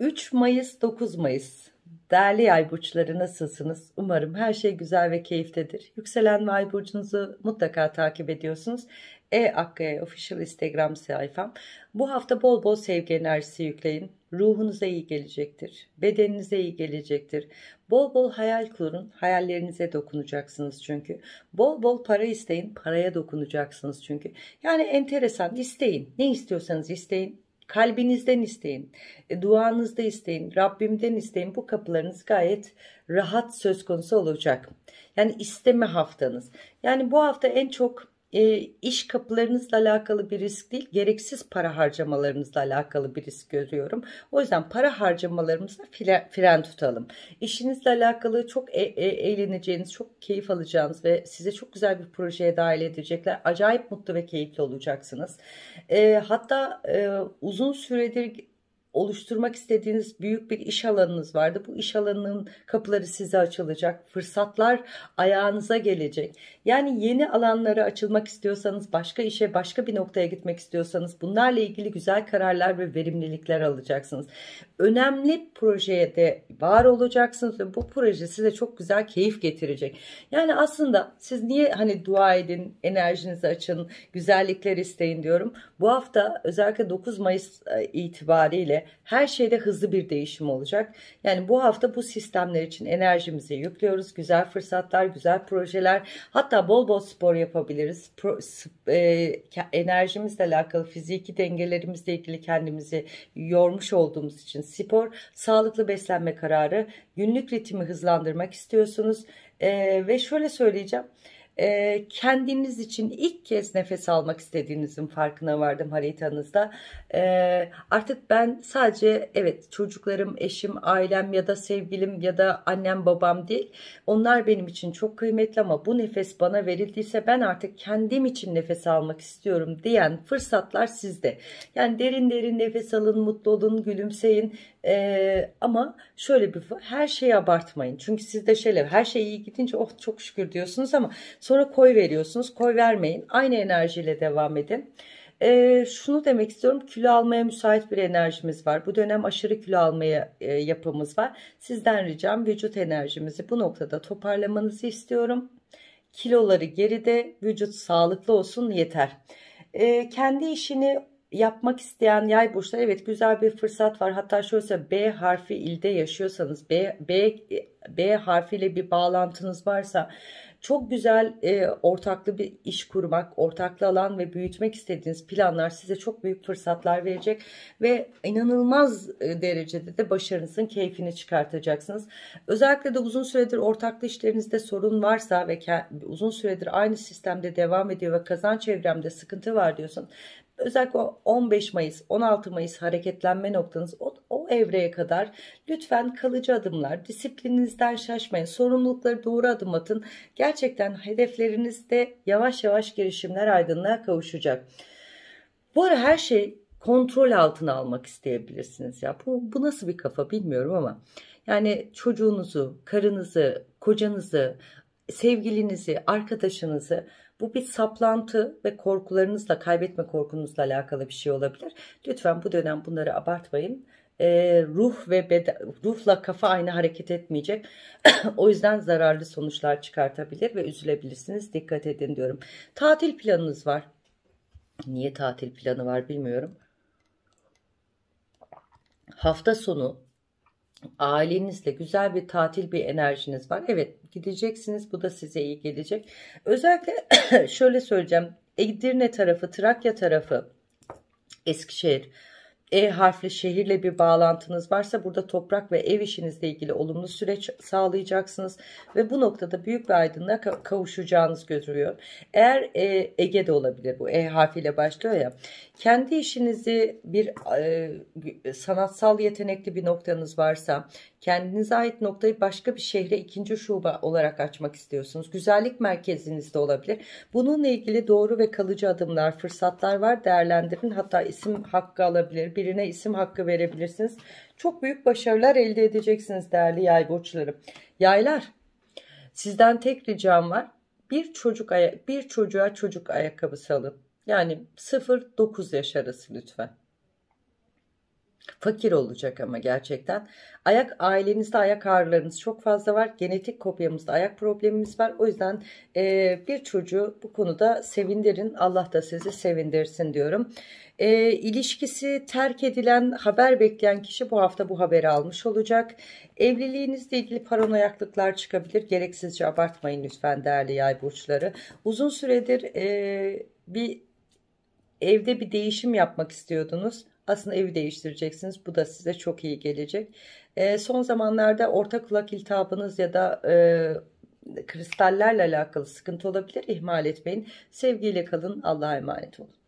3 Mayıs 9 Mayıs Değerli yay burçları nasılsınız? Umarım her şey güzel ve keyiftedir. Yükselen ve ay burcunuzu mutlaka takip ediyorsunuz. E Akkaya Official Instagram sayfam. Bu hafta bol bol sevgi enerjisi yükleyin. Ruhunuza iyi gelecektir. Bedeninize iyi gelecektir. Bol bol hayal kurun. Hayallerinize dokunacaksınız çünkü. Bol bol para isteyin. Paraya dokunacaksınız çünkü. Yani enteresan isteyin. Ne istiyorsanız isteyin Kalbinizden isteyin, e, duanızda isteyin, Rabbimden isteyin. Bu kapılarınız gayet rahat söz konusu olacak. Yani isteme haftanız. Yani bu hafta en çok e, iş kapılarınızla alakalı bir risk değil, gereksiz para harcamalarınızla alakalı bir risk görüyorum. O yüzden para harcamalarımızda fre, fren tutalım. İşinizle alakalı çok e, e, eğleneceğiniz, çok keyif alacağınız ve size çok güzel bir projeye dahil edecekler. Acayip mutlu ve keyifli olacaksınız. E, hatta e, uzun süredir oluşturmak istediğiniz büyük bir iş alanınız vardı. Bu iş alanının kapıları size açılacak. Fırsatlar ayağınıza gelecek. Yani yeni alanlara açılmak istiyorsanız, başka işe, başka bir noktaya gitmek istiyorsanız bunlarla ilgili güzel kararlar ve verimlilikler alacaksınız. Önemli projeye de var olacaksınız ve bu proje size çok güzel keyif getirecek. Yani aslında siz niye hani dua edin, enerjinizi açın, güzellikler isteyin diyorum. Bu hafta özellikle 9 Mayıs e, itibariyle her şeyde hızlı bir değişim olacak. Yani bu hafta bu sistemler için enerjimizi yüklüyoruz. Güzel fırsatlar, güzel projeler. Hatta bol bol spor yapabiliriz. Pro, e, enerjimizle alakalı fiziki dengelerimizle ilgili kendimizi yormuş olduğumuz için spor, sağlıklı beslenme kararı, günlük ritmi hızlandırmak istiyorsunuz. E, ve şöyle söyleyeceğim e, kendiniz için ilk kez nefes almak istediğinizin farkına vardım haritanızda. E, ee, artık ben sadece evet çocuklarım, eşim, ailem ya da sevgilim ya da annem babam değil. Onlar benim için çok kıymetli ama bu nefes bana verildiyse ben artık kendim için nefes almak istiyorum diyen fırsatlar sizde. Yani derin derin nefes alın, mutlu olun, gülümseyin. E, ama şöyle bir her şeyi abartmayın. Çünkü sizde şöyle her şey iyi gidince oh çok şükür diyorsunuz ama sonra koy veriyorsunuz. Koy vermeyin. Aynı enerjiyle devam edin. E, şunu demek istiyorum kilo almaya müsait bir enerjimiz var. Bu dönem aşırı kilo almaya e, yapımız var. Sizden ricam vücut enerjimizi bu noktada toparlamanızı istiyorum. Kiloları geride vücut sağlıklı olsun yeter. E, kendi işini yapmak isteyen yay burçları evet güzel bir fırsat var. Hatta şöyle B harfi ilde yaşıyorsanız B, B, B harfiyle bir bağlantınız varsa çok güzel e, ortaklı bir iş kurmak, ortaklı alan ve büyütmek istediğiniz planlar size çok büyük fırsatlar verecek ve inanılmaz e, derecede de başarınızın keyfini çıkartacaksınız. Özellikle de uzun süredir ortaklı işlerinizde sorun varsa ve uzun süredir aynı sistemde devam ediyor ve kazanç çevremde sıkıntı var diyorsun özellikle 15 Mayıs, 16 Mayıs hareketlenme noktanız o, o evreye kadar lütfen kalıcı adımlar, disiplininizden şaşmayın, sorumlulukları doğru adım atın. Gerçekten hedeflerinizde yavaş yavaş girişimler aydınlığa kavuşacak. Bu ara her şey kontrol altına almak isteyebilirsiniz. Ya bu, bu nasıl bir kafa bilmiyorum ama yani çocuğunuzu, karınızı, kocanızı, sevgilinizi, arkadaşınızı bu bir saplantı ve korkularınızla, kaybetme korkunuzla alakalı bir şey olabilir. Lütfen bu dönem bunları abartmayın. E, ruh ve beden, ruhla kafa aynı hareket etmeyecek. o yüzden zararlı sonuçlar çıkartabilir ve üzülebilirsiniz. Dikkat edin diyorum. Tatil planınız var. Niye tatil planı var bilmiyorum. Hafta sonu ailenizle güzel bir tatil bir enerjiniz var. Evet gideceksiniz bu da size iyi gelecek. Özellikle şöyle söyleyeceğim Edirne tarafı Trakya tarafı Eskişehir e harfli şehirle bir bağlantınız varsa burada toprak ve ev işinizle ilgili olumlu süreç sağlayacaksınız ve bu noktada büyük bir aydınlığa kavuşacağınız görülüyor. Eğer e, Ege de olabilir bu E harfiyle başlıyor ya. Kendi işinizi bir e, sanatsal yetenekli bir noktanız varsa Kendinize ait noktayı başka bir şehre ikinci şube olarak açmak istiyorsunuz. Güzellik merkezinizde olabilir. Bununla ilgili doğru ve kalıcı adımlar, fırsatlar var. Değerlendirin. Hatta isim hakkı alabilir. Birine isim hakkı verebilirsiniz. Çok büyük başarılar elde edeceksiniz değerli yay burçları. Yaylar, sizden tek ricam var. Bir çocuk bir çocuğa çocuk ayakkabısı alın. Yani 0-9 yaş arası lütfen fakir olacak ama gerçekten. Ayak ailenizde ayak ağrılarınız çok fazla var. Genetik kopyamızda ayak problemimiz var. O yüzden e, bir çocuğu bu konuda sevindirin. Allah da sizi sevindirsin diyorum. E, ilişkisi terk edilen, haber bekleyen kişi bu hafta bu haberi almış olacak. Evliliğinizle ilgili paranoyaklıklar çıkabilir. Gereksizce abartmayın lütfen değerli yay burçları. Uzun süredir e, bir evde bir değişim yapmak istiyordunuz aslında evi değiştireceksiniz. Bu da size çok iyi gelecek. E, son zamanlarda orta kulak iltihabınız ya da e, kristallerle alakalı sıkıntı olabilir. İhmal etmeyin. Sevgiyle kalın. Allah'a emanet olun.